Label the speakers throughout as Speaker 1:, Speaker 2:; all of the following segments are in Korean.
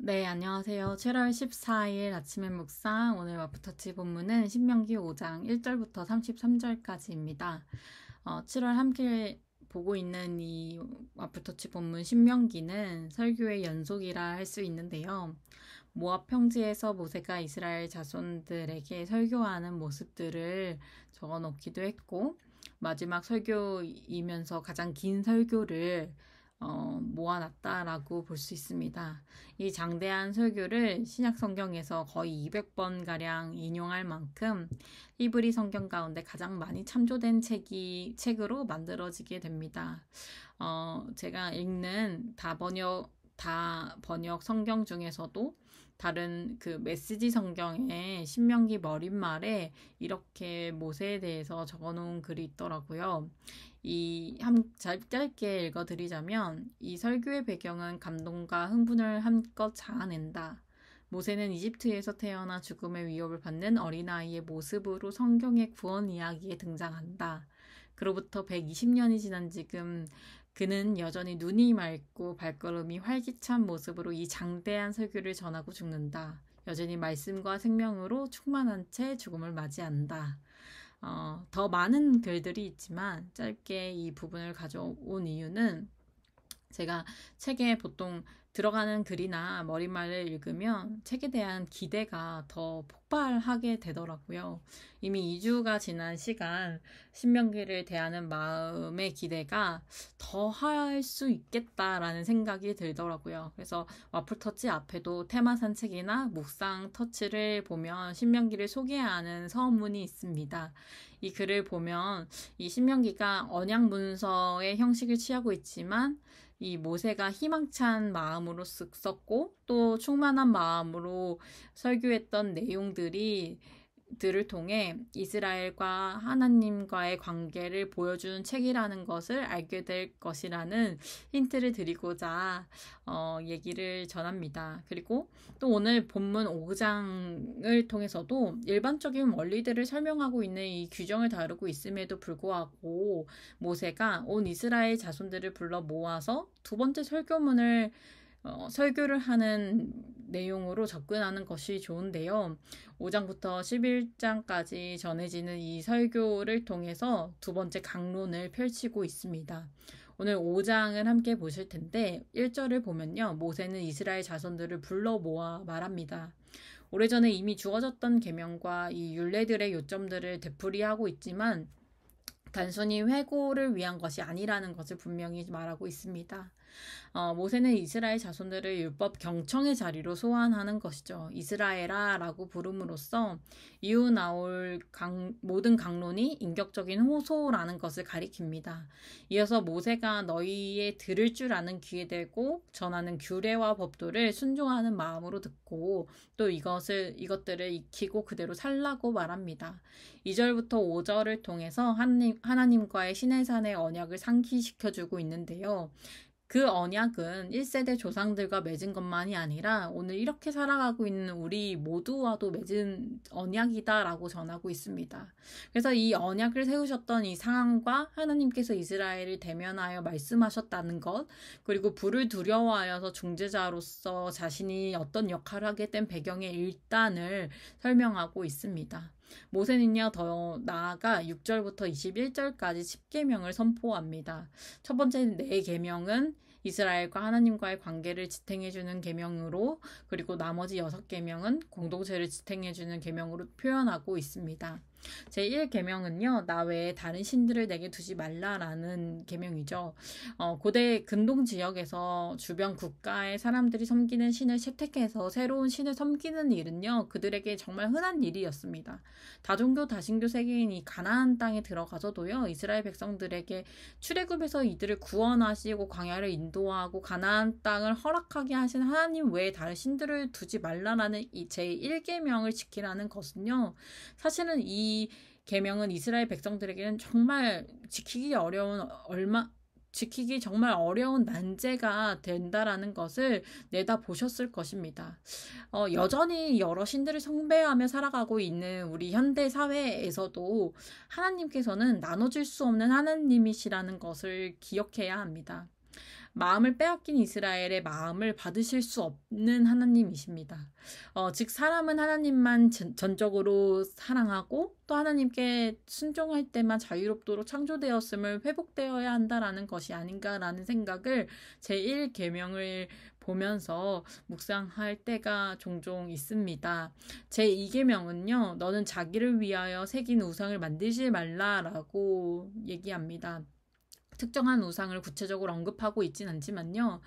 Speaker 1: 네, 안녕하세요. 7월 14일 아침의 묵상 오늘 와프터치 본문은 신명기 5장 1절부터 33절까지입니다. 어, 7월 함께 보고 있는 이 와프터치 본문 신명기는 설교의 연속이라 할 수 있는데요. 모압 평지에서 모세가 이스라엘 자손들에게 설교하는 모습들을 적어 놓기도 했고 마지막 설교이면서 가장 긴 설교를 어, 모아놨다라고 볼 수 있습니다. 이 장대한 설교를 신약 성경에서 거의 200번 가량 인용할 만큼 히브리 성경 가운데 가장 많이 참조된 책이 책으로 만들어지게 됩니다. 어, 제가 읽는 다 번역 다 번역 성경 중에서도 다른 그 메시지 성경의 신명기 머릿말에 이렇게 모세에 대해서 적어놓은 글이 있더라고요. 이함 짧게 읽어드리자면 이 설교의 배경은 감동과 흥분을 한껏 자아낸다. 모세는 이집트에서 태어나 죽음의 위협을 받는 어린아이의 모습으로 성경의 구원 이야기에 등장한다. 그로부터 120년이 지난 지금 그는 여전히 눈이 맑고 발걸음이 활기찬 모습으로 이 장대한 설교를 전하고 죽는다. 여전히 말씀과 생명으로 충만한 채 죽음을 맞이한다. 어, 더 많은 글들이 있지만 짧게 이 부분을 가져온 이유는 제가 책에 보통 들어가는 글이나 머리말을 읽으면 책에 대한 기대가 더 폭발하게 되더라고요. 이미 2주가 지난 시간 신명기를 대하는 마음의 기대가 더 할 수 있겠다라는 생각이 들더라고요. 그래서 와플터치 앞에도 테마산 책이나 목상 터치를 보면 신명기를 소개하는 서문이 있습니다. 이 글을 보면 이 신명기가 언양 문서의 형식을 취하고 있지만 이 모세가 희망찬 마음으로 쓱 썼고 또 충만한 마음으로 설교했던 내용들이 들을 통해 이스라엘과 하나님과의 관계를 보여주는 책이라는 것을 알게 될 것이라는 힌트를 드리고자 어, 얘기를 전합니다. 그리고 또 오늘 본문 5장을 통해서도 일반적인 원리들을 설명하고 있는 이 규정을 다루고 있음에도 불구하고 모세가 온 이스라엘 자손들을 불러 모아서 두 번째 설교문을 어, 설교를 하는 내용으로 접근하는 것이 좋은데요. 5장부터 11장까지 전해지는 이 설교를 통해서 두 번째 강론을 펼치고 있습니다. 오늘 5장을 함께 보실 텐데 1절을 보면요. 모세는 이스라엘 자손들을 불러 모아 말합니다. 오래전에 이미 주어졌던 계명과 이 율례들의 요점들을 되풀이하고 있지만 단순히 회고를 위한 것이 아니라는 것을 분명히 말하고 있습니다. 어, 모세는 이스라엘 자손들을 율법 경청의 자리로 소환하는 것이죠. 이스라엘아라고 부름으로써 이후 나올 강, 모든 강론이 인격적인 호소라는 것을 가리킵니다. 이어서 모세가 너희의 들을 줄 아는 귀에 대고 전하는 규례와 법도를 순종하는 마음으로 듣고 또 이것을 이것들을 익히고 그대로 살라고 말합니다. 2절부터 5절을 통해서 하나님 하나님과의 신내산의 언약을 상기시켜주고 있는데요. 그 언약은 1세대 조상들과 맺은 것만이 아니라 오늘 이렇게 살아가고 있는 우리 모두와도 맺은 언약이다라고 전하고 있습니다. 그래서 이 언약을 세우셨던 이 상황과 하나님께서 이스라엘을 대면하여 말씀하셨다는 것, 그리고 불을 두려워하여서 중재자로서 자신이 어떤 역할을 하게 된 배경의 일단을 설명하고 있습니다. 모세는요, 더 나아가 6절부터 21절까지 10계명을 선포합니다. 첫 번째 네 계명은 이스라엘과 하나님과의 관계를 지탱해주는 계명으로 그리고 나머지 여섯 계명은 공동체를 지탱해주는 계명으로 표현하고 있습니다. 제1계명은요. 나 외에 다른 신들을 내게 두지 말라라는 계명이죠. 어, 고대 근동 지역에서 주변 국가의 사람들이 섬기는 신을 채택해서 새로운 신을 섬기는 일은요. 그들에게 정말 흔한 일이었습니다. 다종교 다신교 세계인이 가나안 땅에 들어가서도요. 이스라엘 백성들에게 출애굽에서 이들을 구원하시고 광야를 인도하고 가나안 땅을 허락하게 하신 하나님 외에 다른 신들을 두지 말라라는 이 제1계명을 지키라는 것은요. 사실은 이이 계명은 이스라엘 백성들에게는 정말 지키기 어려운 얼마 지키기 정말 어려운 난제가 된다라는 것을 내다 보셨을 것입니다. 어, 여전히 여러 신들을 숭배하며 살아가고 있는 우리 현대 사회에서도 하나님께서는 나눠줄 수 없는 하나님이시라는 것을 기억해야 합니다. 마음을 빼앗긴 이스라엘의 마음을 받으실 수 없는 하나님이십니다. 어, 즉 사람은 하나님만 전적으로 사랑하고 또 하나님께 순종할 때만 자유롭도록 창조되었음을 회복되어야 한다라는 것이 아닌가라는 생각을 제1 계명을 보면서 묵상할 때가 종종 있습니다. 제2계명은요. 너는 자기를 위하여 새긴 우상을 만들지 말라라고 얘기합니다. 특정한 우상을 구체적으로 언급하고 있진 않지만요.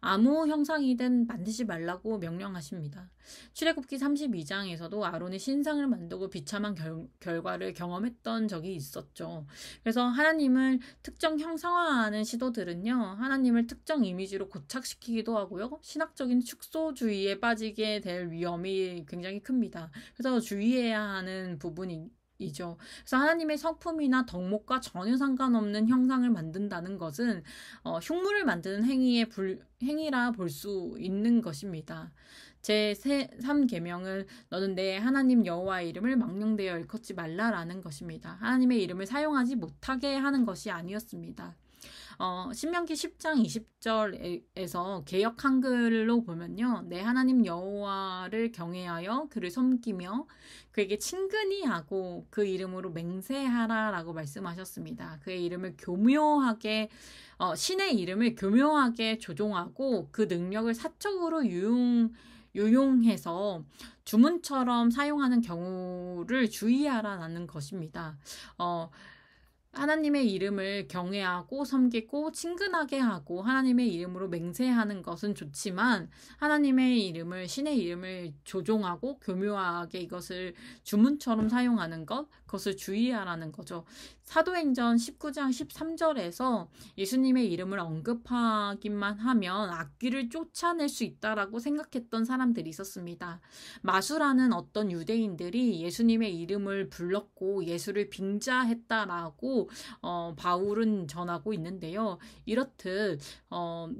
Speaker 1: 아무 형상이든 반드시 말라고 명령하십니다. 출애굽기 32장에서도 아론이 신상을 만들고 비참한 결, 결과를 경험했던 적이 있었죠. 그래서 하나님을 특정 형상화하는 시도들은요. 하나님을 특정 이미지로 고착시키기도 하고요. 신학적인 축소주의에 빠지게 될 위험이 굉장히 큽니다. 그래서 주의해야 하는 부분이 이죠. 그래서 하나님의 성품이나 덕목과 전혀 상관없는 형상을 만든다는 것은 어, 흉물을 만드는 행위의 불, 행위라 볼 수 있는 것입니다. 제3계명은 너는 내 하나님 여호와의 이름을 망령되어 일컫지 말라라는 것입니다. 하나님의 이름을 사용하지 못하게 하는 것이 아니었습니다. 어, 신명기 10장 20절에서 개역 한글로 보면요. 내 하나님 여호와를 경외하여 그를 섬기며 그에게 친근히 하고 그 이름으로 맹세하라라고 말씀하셨습니다. 그의 이름을 교묘하게 어, 신의 이름을 교묘하게 조종하고 그 능력을 사적으로 유용 유용해서 주문처럼 사용하는 경우를 주의하라는 것입니다. 어, 하나님의 이름을 경외하고 섬기고 친근하게 하고 하나님의 이름으로 맹세하는 것은 좋지만 하나님의 이름을 신의 이름을 조종하고 교묘하게 이것을 주문처럼 사용하는 것 그것을 주의하라는 거죠. 사도행전 19장 13절에서 예수님의 이름을 언급하기만 하면 악귀를 쫓아낼 수 있다라고 생각했던 사람들이 있었습니다. 마수라는 어떤 유대인들이 예수님의 이름을 불렀고 예수를 빙자했다라고 어, 바울은 전하고 있는데요. 이렇듯 어,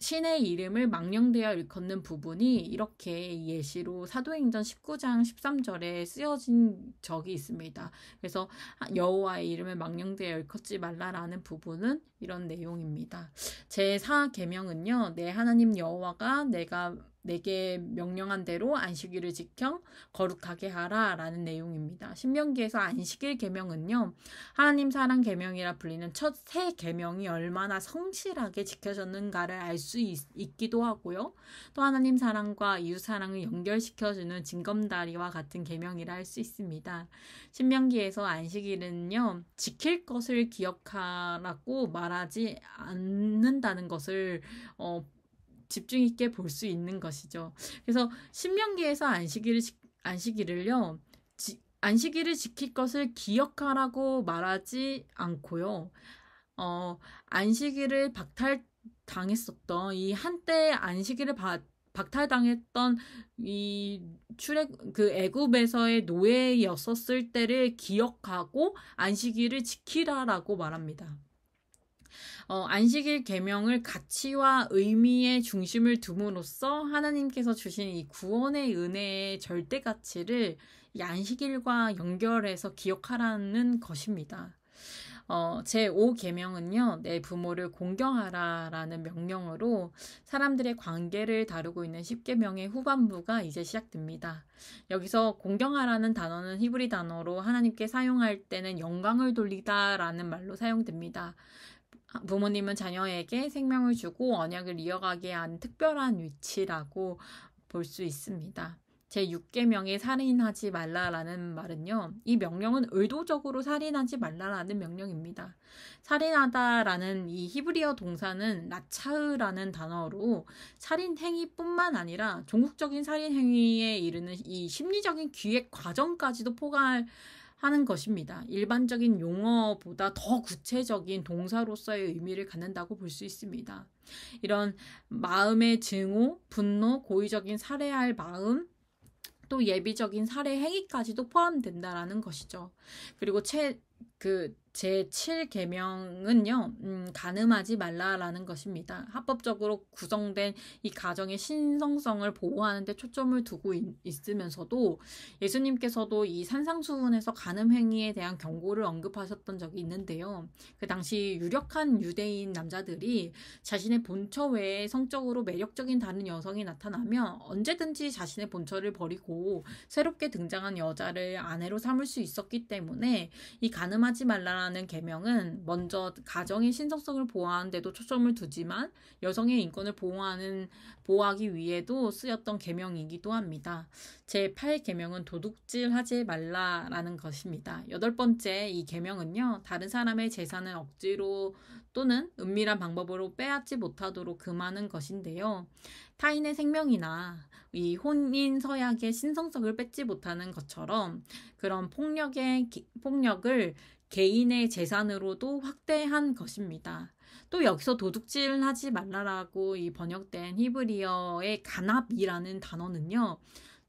Speaker 1: 신의 이름을 망령되어 일컫는 부분이 이렇게 예시로 사도행전 19장 13절에 쓰여진 적이 있습니다. 그래서 여호와의 이름을 망령되어 일컫지 말라라는 부분은 이런 내용입니다. 제4계명은요. 내 하나님 여호와가 내가 내게 명령한 대로 안식일을 지켜 거룩하게 하라라는 내용입니다. 신명기에서 안식일 계명은요. 하나님 사랑 계명이라 불리는 첫 세 계명이 얼마나 성실하게 지켜졌는가를 알 수 있기도 하고요. 또 하나님 사랑과 이웃 사랑을 연결시켜 주는 징검다리와 같은 계명이라 할 수 있습니다. 신명기에서 안식일은요. 지킬 것을 기억하라고 말하지 않는다는 것을 어 집중 있게 볼 수 있는 것이죠. 그래서 신명기에서 안식일을 안식일을요. 지, 안식일을 지킬 것을 기억하라고 말하지 않고요. 어, 안식일을 박탈 당했었던 이 한때 안식일을 바, 박탈당했던 이 출애 그 애굽에서의 노예였었을 때를 기억하고 안식일을 지키라라고 말합니다. 어, 안식일 계명을 가치와 의미의 중심을 둠으로써 하나님께서 주신 이 구원의 은혜의 절대 가치를 이 안식일과 연결해서 기억하라는 것입니다. 어, 제5계명은요, 내 부모를 공경하라 라는 명령으로 사람들의 관계를 다루고 있는 10계명의 후반부가 이제 시작됩니다. 여기서 공경하라는 단어는 히브리 단어로 하나님께 사용할 때는 영광을 돌리다 라는 말로 사용됩니다. 부모님은 자녀에게 생명을 주고 언약을 이어가게 한 특별한 위치라고 볼 수 있습니다. 제6계명에 살인하지 말라라는 말은요. 이 명령은 의도적으로 살인하지 말라라는 명령입니다. 살인하다라는 이 히브리어 동사는 라차으라는 단어로 살인 행위뿐만 아니라 종국적인 살인 행위에 이르는 이 심리적인 기획 과정까지도 포괄 하는 것입니다. 일반적인 용어보다 더 구체적인 동사로서의 의미를 갖는다고 볼 수 있습니다. 이런 마음의 증오, 분노, 고의적인 살해할 마음, 또 예비적인 살해 행위까지도 포함된다라는 것이죠. 그리고 채, 그 제7계명은요, 음, 가늠하지 말라라는 것입니다. 합법적으로 구성된 이 가정의 신성성을 보호하는데 초점을 두고 있, 있으면서도 예수님께서도 이 산상수훈에서 가늠행위에 대한 경고를 언급하셨던 적이 있는데요. 그 당시 유력한 유대인 남자들이 자신의 본처 외에 성적으로 매력적인 다른 여성이 나타나면 언제든지 자신의 본처를 버리고 새롭게 등장한 여자를 아내로 삼을 수 있었기 때문에 이 가늠하지 말라는 보호하는 개명은 먼저 가정의 신성성을 보호하는데도 초점을 두지만 여성의 인권을 보호하는 보호하기 위해도 쓰였던 개명이기도 합니다. 제8 개명은 도둑질하지 말라라는 것입니다. 여덟 번째 이 개명은요 다른 사람의 재산을 억지로 또는 은밀한 방법으로 빼앗지 못하도록 금하는 것인데요. 타인의 생명이나 이 혼인 서약의 신성성을 뺏지 못하는 것처럼 그런 폭력의 기, 폭력을 개인의 재산으로도 확대한 것입니다. 또 여기서 도둑질 하지 말라라고 이 번역된 히브리어의 간압이라는 단어는요,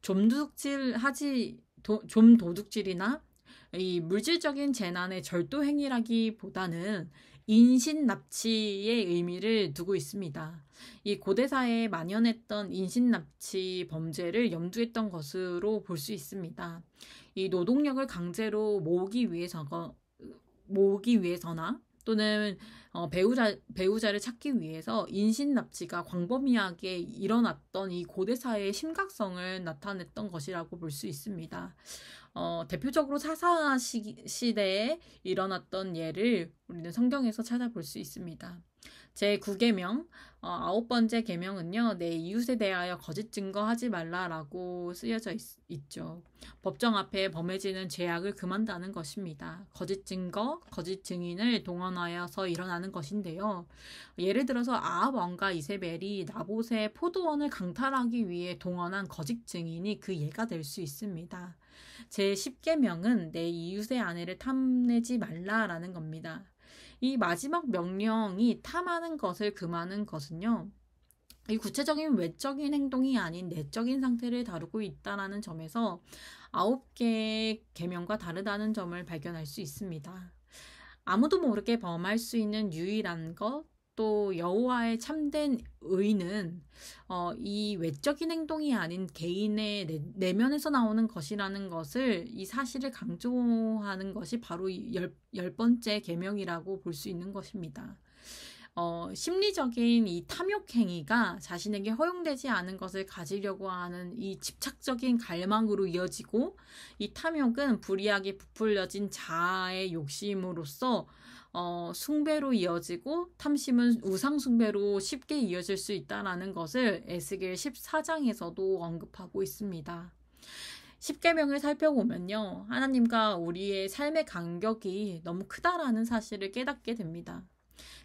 Speaker 1: 좀 도둑질 하지, 도, 좀 도둑질이나 이 물질적인 재난의 절도 행위라기보다는 인신 납치의 의미를 두고 있습니다. 이 고대사에 만연했던 인신 납치 범죄를 염두했던 것으로 볼 수 있습니다. 이 노동력을 강제로 모으기 위해서 모으기 위해서나 또는 어, 배우자 배우자를 찾기 위해서 인신 납치가 광범위하게 일어났던 이 고대 사회의 심각성을 나타냈던 것이라고 볼 수 있습니다. 어, 대표적으로 사사 시, 대에 일어났던 예를 우리는 성경에서 찾아볼 수 있습니다. 제9계명, 어, 아홉 번째 계명은요, 내 이웃에 대하여 거짓 증거하지 말라라고 쓰여져 있, 죠 법정 앞에 범해지는 죄악을 금한다는 것입니다. 거짓 증거, 거짓 증인을 동원하여서 일어나는 것인데요. 예를 들어서 아합 왕과 이세벨이 나봇의 포도원을 강탈하기 위해 동원한 거짓 증인이 그 예가 될 수 있습니다. 제 10계명은 내 이웃의 아내를 탐내지 말라라는 겁니다. 이 마지막 명령이 탐하는 것을 금하는 것은요. 이 구체적인 외적인 행동이 아닌 내적인 상태를 다루고 있다라는 점에서 아홉 개의 계명과 다르다는 점을 발견할 수 있습니다. 아무도 모르게 범할 수 있는 유일한 것, 또 여호와의 참된 의는 어, 이 외적인 행동이 아닌 개인의 내, 면에서 나오는 것이라는 것을 이 사실을 강조하는 것이 바로 열, 열 번째 계명이라고 볼 수 있는 것입니다. 어, 심리적인 이 탐욕 행위가 자신에게 허용되지 않은 것을 가지려고 하는 이 집착적인 갈망으로 이어지고 이 탐욕은 불의하게 부풀려진 자아의 욕심으로서 어, 숭배로 이어지고 탐심은 우상 숭배로 쉽게 이어질 수 있다라는 것을 에스겔 14장에서도 언급하고 있습니다. 1 0계명을 살펴보면요. 하나님과 우리의 삶의 간격이 너무 크다라는 사실을 깨닫게 됩니다.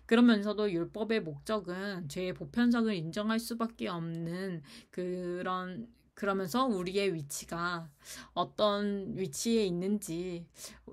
Speaker 1: 그러면서도 율법의 목적은 죄의 보편성을 인정할 수밖에 없는 그런 그러면서 우리의 위치가 어떤 위치에 있는지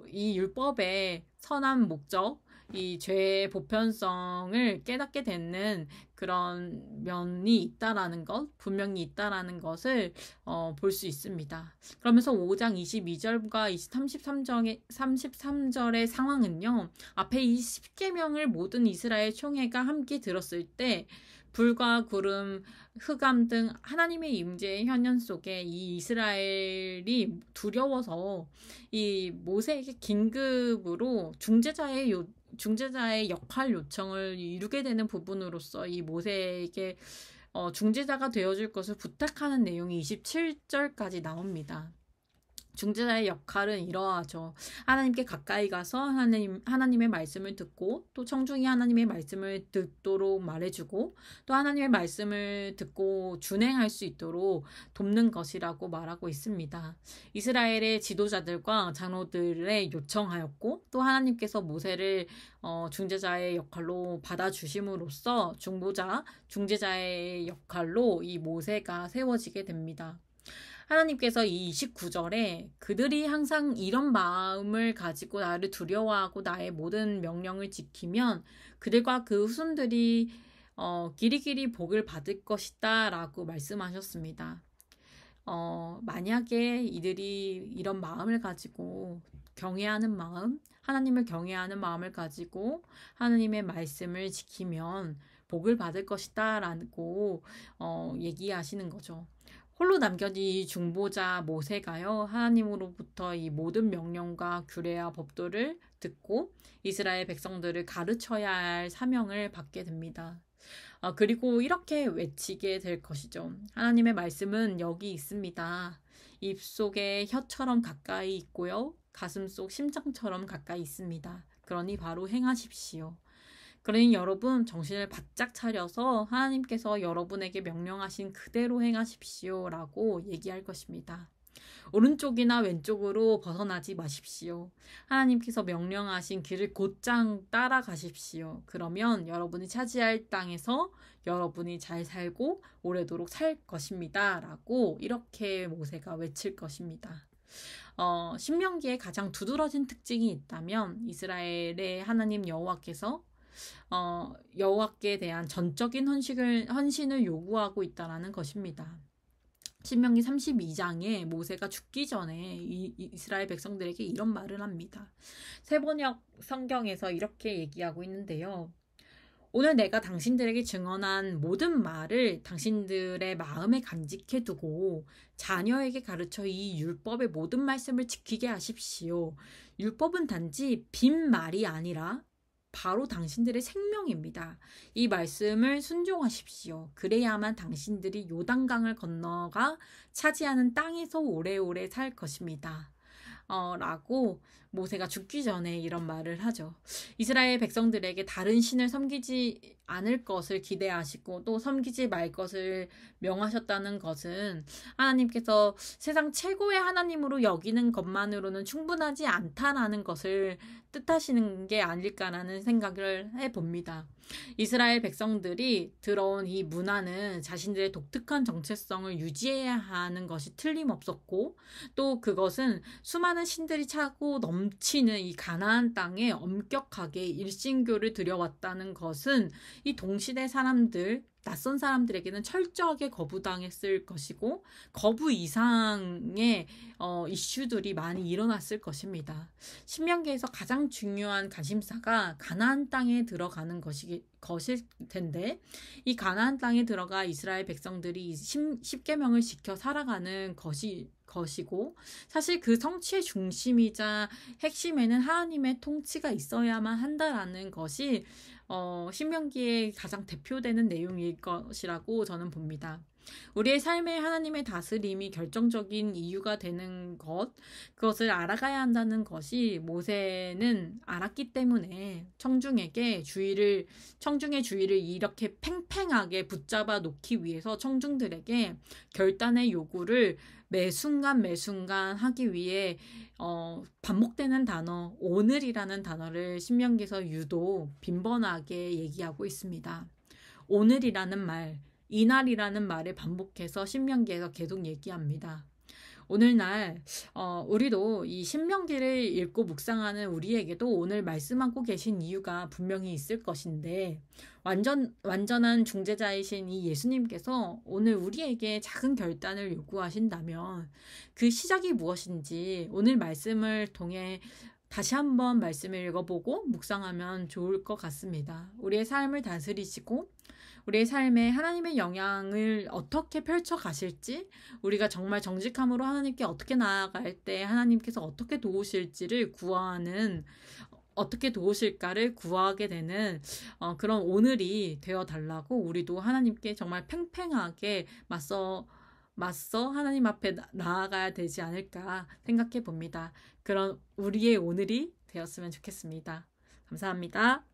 Speaker 1: 이 율법의 선한 목적, 이 죄의 보편성을 깨닫게 되는 그런 면이 있다라는 것, 분명히 있다라는 것을 어, 볼수 있습니다. 그러면서 5장 22절과 33절의, 33절의 상황은요, 앞에 이 10계명을 모든 이스라엘 총회가 함께 들었을 때 불과 구름, 흑암 등 하나님의 임재의 현현 속에 이 이스라엘이 두려워서 이 모세에게 긴급으로 중재자의 요, 중재자의 역할 요청을 이루게 되는 부분으로서 이 모세에게 어, 중재자가 되어줄 것을 부탁하는 내용이 27절까지 나옵니다. 중재자의 역할은 이러하죠. 하나님께 가까이 가서 하나님, 하나님의 말씀을 듣고 또 청중이 하나님의 말씀을 듣도록 말해주고 또 하나님의 말씀을 듣고 준행할 수 있도록 돕는 것이라고 말하고 있습니다. 이스라엘의 지도자들과 장로들의 요청하였고 또 하나님께서 모세를 어, 중재자의 역할로 받아주심으로써 중보자, 중재자의 역할로 이 모세가 세워지게 됩니다. 하나님께서 이 29절에 그들이 항상 이런 마음을 가지고 나를 두려워하고 나의 모든 명령을 지키면 그들과 그 후손들이 어, 길이길이 복을 받을 것이다 라고 말씀하셨습니다. 어, 만약에 이들이 이런 마음을 가지고 경외하는 마음, 하나님을 경외하는 마음을 가지고 하나님의 말씀을 지키면 복을 받을 것이다 라고 어, 얘기하시는 거죠. 홀로 남겨진 중보자 모세가요 하나님으로부터 이 모든 명령과 규례와 법도를 듣고 이스라엘 백성들을 가르쳐야 할 사명을 받게 됩니다. 아, 그리고 이렇게 외치게 될 것이죠. 하나님의 말씀은 여기 있습니다. 입 속에 혀처럼 가까이 있고요. 가슴 속 심장처럼 가까이 있습니다. 그러니 바로 행하십시오. 그러니 여러분 정신을 바짝 차려서 하나님께서 여러분에게 명령하신 그대로 행하십시오 라고 얘기할 것입니다. 오른쪽이나 왼쪽으로 벗어나지 마십시오. 하나님께서 명령하신 길을 곧장 따라가십시오. 그러면 여러분이 차지할 땅에서 여러분이 잘 살고 오래도록 살 것입니다. 라고 이렇게 모세가 외칠 것입니다. 어, 신명기에 가장 두드러진 특징이 있다면 이스라엘의 하나님 여호와께서 어, 여호와께 대한 전적인 헌식을, 헌신을 요구하고 있다는 것입니다. 신명기 32장에 모세가 죽기 전에 이, 이스라엘 백성들에게 이런 말을 합니다. 세번역 성경에서 이렇게 얘기하고 있는데요. 오늘 내가 당신들에게 증언한 모든 말을 당신들의 마음에 간직해 두고 자녀에게 가르쳐 이 율법의 모든 말씀을 지키게 하십시오. 율법은 단지 빈 말이 아니라 바로 당신들의 생명입니다. 이 말씀을 순종하십시오. 그래야만 당신들이 요단강을 건너가 차지하는 땅에서 오래오래 살 것입니다. 어, 라고 모세가 죽기 전에 이런 말을 하죠. 이스라엘 백성들에게 다른 신을 섬기지 않을 것을 기대하시고 또 섬기지 말 것을 명하셨다는 것은 하나님께서 세상 최고의 하나님으로 여기는 것만으로는 충분하지 않다라는 것을 뜻하시는 게 아닐까라는 생각을 해봅니다. 이스라엘 백성들이 들어온 이 문화는 자신들의 독특한 정체성을 유지해야 하는 것이 틀림없었고 또 그것은 수많은 신들이 차고 넘 넘치는 이 가나안 땅에 엄격하게 일신교를 들여왔다는 것은 이 동시대 사람들 낯선 사람들에게는 철저하게 거부당했을 것이고 거부 이상의 어, 이슈들이 많이 일어났을 것입니다. 신명기에서 가장 중요한 관심사가 가나안 땅에 들어가는 것이 것일 텐데 이 가나안 땅에 들어가 이스라엘 백성들이 1 10계명을 지켜 살아가는 것이 것이고 사실 그 성취의 중심이자 핵심에는 하나님의 통치가 있어야만 한다라는 것이 어, 신명기에 가장 대표되는 내용일 것이라고 저는 봅니다. 우리의 삶에 하나님의 다스림이 결정적인 이유가 되는 것, 그것을 알아가야 한다는 것이 모세는 알았기 때문에 청중에게 주의를, 청중의 주의를 이렇게 팽팽하게 붙잡아 놓기 위해서 청중들에게 결단의 요구를 매 순간 매 순간 하기 위해 어, 반복되는 단어 오늘이라는 단어를 신명기서 유도 빈번하게 얘기하고 있습니다. 오늘이라는 말 이날이라는 말을 반복해서 신명기에서 계속 얘기합니다. 오늘날 어, 우리도 이 신명기를 읽고 묵상하는 우리에게도 오늘 말씀하고 계신 이유가 분명히 있을 것인데 완전 완전한 중재자이신 이 예수님께서 오늘 우리에게 작은 결단을 요구하신다면 그 시작이 무엇인지 오늘 말씀을 통해 다시 한번 말씀을 읽어보고 묵상하면 좋을 것 같습니다. 우리의 삶을 다스리시고 우리의 삶에 하나님의 영향을 어떻게 펼쳐 가실지, 우리가 정말 정직함으로 하나님께 어떻게 나아갈 때 하나님께서 어떻게 도우실지를 구하는 어떻게 도우실까를 구하게 되는 어, 그런 오늘이 되어 달라고 우리도 하나님께 정말 팽팽하게 맞서 맞서 하나님 앞에 나, 나아가야 되지 않을까 생각해 봅니다. 그런 우리의 오늘이 되었으면 좋겠습니다. 감사합니다.